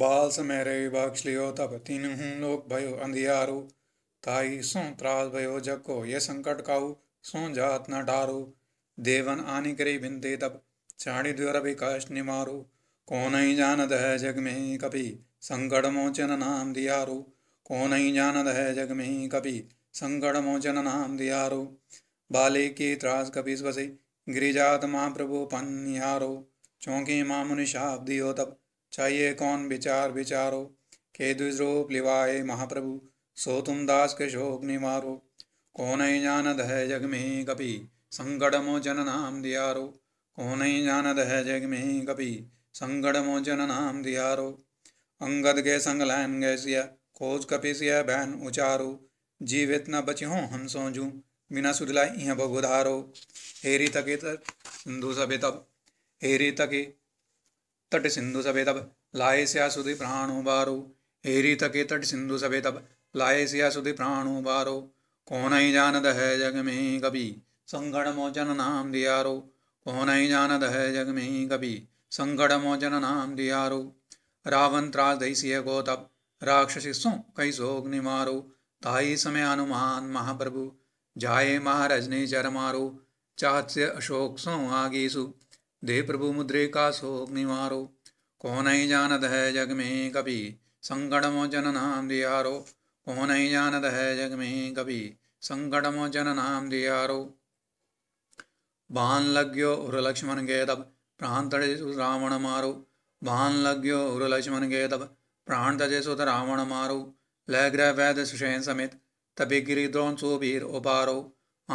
बाल समय रे तब तप तीनहु लोक भयो अंधियारो ताई सो त्रास भयो जको ये संकट काउ सो जात न डारो देवन आनी करे भिनते तब चाणी द्वार भी कष्ट निमारो को नहीं जानद है जग में कपि संकट मोचन नाम दियारो को नहीं जानद है जग में कपि संकट मोचन नाम दियारो बाले के त्रास कभी बसे गिरिजात महाप्रभु पन्यारो चौंकी मामुनि शाप दियो तप चाहिए कौन विचार विचारो के द्विजरूप लिवाए महाप्रभु सो तुम दास शोक निवारो कौन ही जानद है जग में कपि संकट मोचन नाम दियारो कौन ही जानद है जग में कपि संगड़मो मोचन नाम दियारो अंगद गे संग लैन सिया खोज कपिसिया बहन उचारो जीवित न बचो हम सोजू बिना सुधलाई यहाँ भगुधारो हेरी तके तक सिंधु सभी तब हेरी तके तट सिंधु सभे तब लाए स्या सुधि प्राणो बारो हेरी तके तट सिंधु सभे तब लाए स्या सुधि प्राणो बारो कौन ही जानद है जग में कभी संकट मोचन नाम दियारो कौन ही जानद है जग में कभी संकट मोचन नाम दियारो रावण त्रास दैसीय को तब राक्षसिसों कई सोग निमारो ताई समय अनुमान महाप्रभु जाए महारजने चर मारो चाहत से अशोक सो आगेसु दे प्रभु मुद्रे का शोक निवारो कौन ही जानत है जग में कभी संकट मोचन नाम दियारो कौन ही जानत है जग में कभी संकट मोचन नाम दियारो बान लग्यो उर लक्ष्मण गे तब प्राण तड़े रावण मारो बान लग्यो उर लक्ष्मण गे तब प्राण तजे सुत रावण मारो लय ग्रह वैद सुषेण समेत तभी गिरी गिरिद्रोण सुबीर उपारो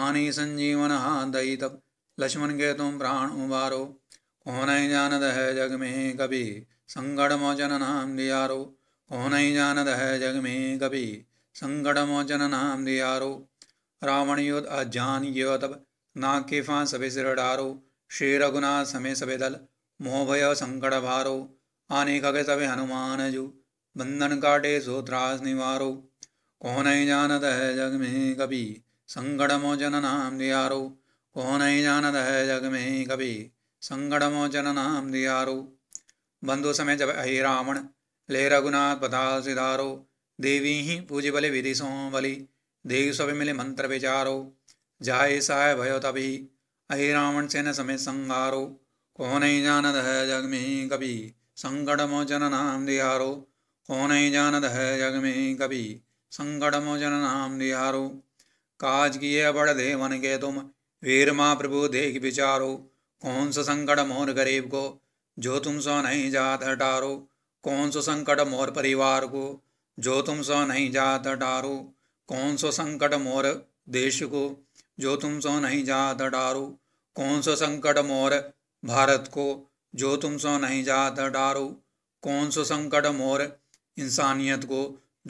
आनी संजीवन हान दई तब लक्ष्मण के तुम प्राण उबारो कौन नहीं जानद है जग में कभी संगड़ मोचन नाम दियारो कौन नहीं जानद है जग में कभी संगड़ मोचन नाम दियारो रावण युद्ध अज्ञान यो तब के फां सभी सिर डारो श्री रघुनाथ समय सभी दल मोह संकट भारो आने खगे सभी हनुमान जू बंधन काटे सो त्रास निवारो कौन नहीं जानत है जग में कभी संकट मोचन नाम दियारो को नहीं जानत है जग में ही कभी संगड़मोचन नाम दियारो बंधु समय जब अहि रावण ले रघुनाथ पताल सिधारो देवी ही पूज बलि विधि सो बलि देव सब मिले मंत्र विचारो जाय साय भयो तभी अहि रावण न समय संगारो को नहीं जानत है जग में ही कभी संकट नाम दिहारो को नहीं जानत है जग में ही कभी संकट नाम दिहारो काज किए बड़ देवन के तुम माँ प्रभु देख विचारो कौन सा संकट मोर गरीब को जो तुम सो नहीं जात हटारो कौन सो संकट मोर परिवार को जो तुम सो नहीं जात हटारो कौन सो संकट मोर देश को जो तुम सो नहीं जात हटारो कौन सो संकट मोर भारत को जो तुम सो नहीं जात हटारो कौन सो संकट मोर इंसानियत को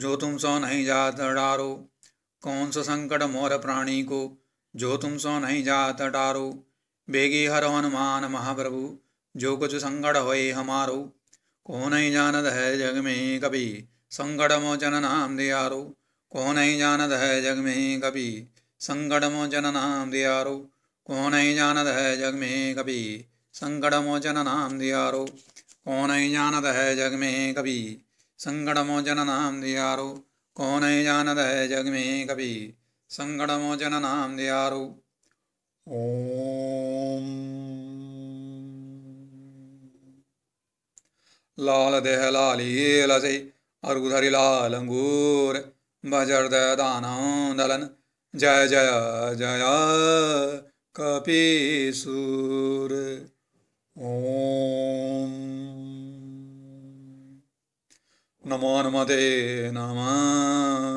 जो तुम सो नहीं जात हटारो कौन सो संकट मोर प्राणी को जो तुम सो नहीं जात टारो बेगी हर हनुमान महाप्रभु जो कुछ संगड होए हमारो को नहीं जानत है जग में कभी संगड मोचन नाम दियारो को नहीं जानत है जग में कभी संगड मोचन नाम दियारो को नहीं जानत है जग में कभी संगड मोचन नाम दियारो को नहीं जानत है जग में कभी संगड मोचन नाम दियारो को नहीं जानत है जग में कभी संगणमो लाल लाल देह लाली अंगूर ॐ लालदेहलालीलसै अर्घुधरिलालङ्गूर दलन जय जय जय कपीसूर ॐ नमो नमते नमः